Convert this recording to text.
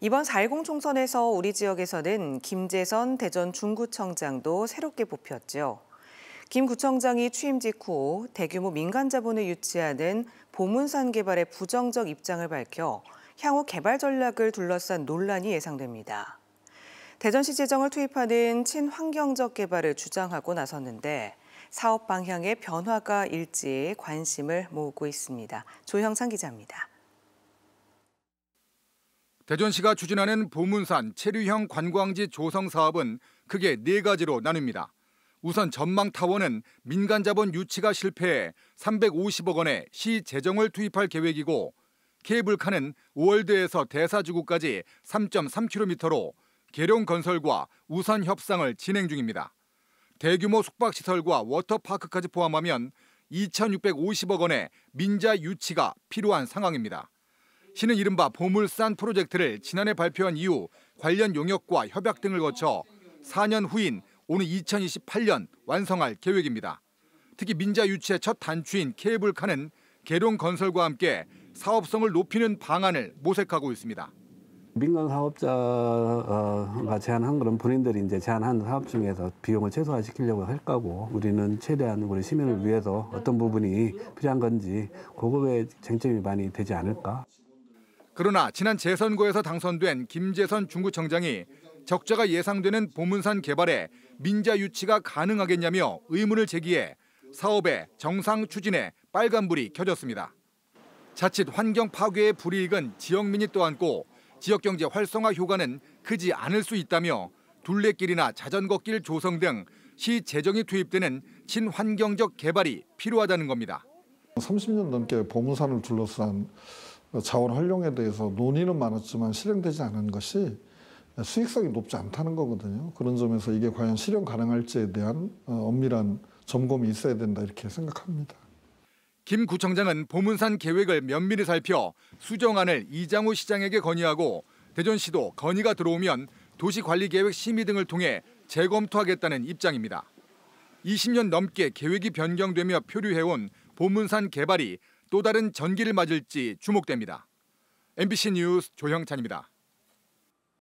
이번 4.10 총선에서 우리 지역에서는 김재선 대전 중구청장도 새롭게 뽑혔죠. 김 구청장이 취임 직후 대규모 민간 자본을 유치하는 보문산 개발의 부정적 입장을 밝혀 향후 개발 전략을 둘러싼 논란이 예상됩니다. 대전시 재정을 투입하는 친환경적 개발을 주장하고 나섰는데 사업 방향의 변화가 일지 관심을 모으고 있습니다. 조형상 기자입니다. 대전시가 추진하는 보문산 체류형 관광지 조성 사업은 크게 네 가지로 나눕니다. 우선 전망 타워는 민간 자본 유치가 실패해 350억 원의 시 재정을 투입할 계획이고 케이블카는 월드에서 대사주구까지 3.3km로 계룡 건설과 우선 협상을 진행 중입니다. 대규모 숙박시설과 워터파크까지 포함하면 2,650억 원의 민자 유치가 필요한 상황입니다. 시는 이른바 보물산 프로젝트를 지난해 발표한 이후 관련 용역과 협약 등을 거쳐 4년 후인 오는 2028년 완성할 계획입니다. 특히 민자 유치의 첫 단추인 케이블카는 계룡 건설과 함께 사업성을 높이는 방안을 모색하고 있습니다. 민간 사업자가 제안한 그런 본인들이 이제 제안한 사업 중에서 비용을 최소화시키려고 할 거고 우리는 최대한 우리 시민을 위해서 어떤 부분이 필요한 건지 그거에 쟁점이 많이 되지 않을까. 그러나 지난 재선거에서 당선된 김재선 중구청장이 적자가 예상되는 보문산 개발에 민자 유치가 가능하겠냐며 의문을 제기해 사업의 정상 추진에 빨간불이 켜졌습니다. 자칫 환경 파괴의 불이익은 지역민이 떠안고 지역경제 활성화 효과는 크지 않을 수 있다며 둘레길이나 자전거길 조성 등 시 재정이 투입되는 친환경적 개발이 필요하다는 겁니다. 30년 넘게 보문산을 둘러싼 자원 활용에 대해서 논의는 많았지만 실행되지 않은 것이 수익성이 높지 않다는 거거든요. 그런 점에서 이게 과연 실현 가능할지에 대한 어, 엄밀한 점검이 있어야 된다 이렇게 생각합니다. 김 구청장은 보문산 계획을 면밀히 살펴 수정안을 이장우 시장에게 건의하고 대전시도 건의가 들어오면 도시관리계획 심의 등을 통해 재검토하겠다는 입장입니다. 20년 넘게 계획이 변경되며 표류해온 보문산 개발이 또 다른 전기를 맞을지 주목됩니다. MBC 뉴스 조형찬입니다.